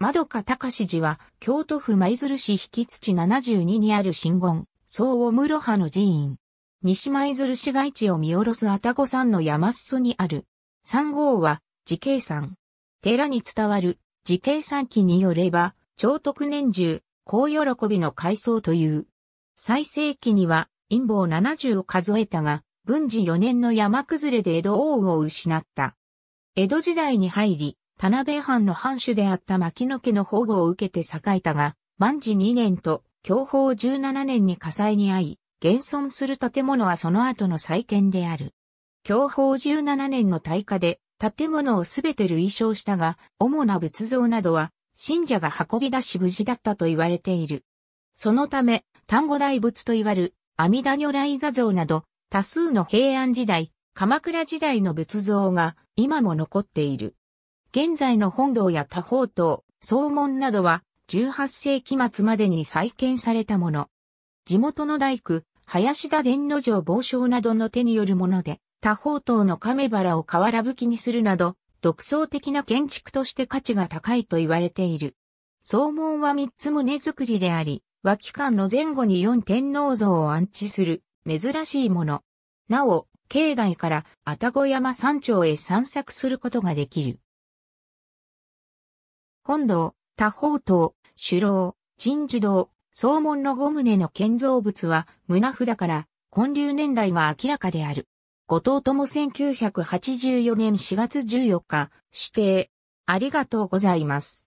窓か隆寺は、京都府舞鶴市引土72にある神言、総尾室派の寺院。西舞鶴市街地を見下ろす愛宕山の山裾にある。三号は、寺景山。寺に伝わる、寺景山記によれば、長徳年中、高喜びの階層という。最盛期には、陰謀70を数えたが、文治4年の山崩れで江戸王を失った。江戸時代に入り、田辺藩の藩主であった牧野家の保護を受けて栄えたが、万治2年と享保17年に火災に遭い、現存する建物はその後の再建である。享保17年の大火で建物をすべて類焼したが、主な仏像などは信者が運び出し無事だったと言われている。そのため、丹後大仏といわれる阿弥陀如来座像など多数の平安時代、鎌倉時代の仏像が今も残っている。現在の本堂や多宝塔、総門などは18世紀末までに再建されたもの。地元の大工、林田伝之城傍将などの手によるもので、多宝塔の亀原を瓦吹きにするなど、独創的な建築として価値が高いと言われている。総門は三つ胸造りであり、脇間の前後に四天皇像を安置する、珍しいもの。なお、境内から愛宕山山頂へ散策することができる。本堂、多宝塔、首楼、鎮守堂、総門の五棟の建造物は胸札から建立年代が明らかである。後藤とも1984年4月14日、指定。ありがとうございます。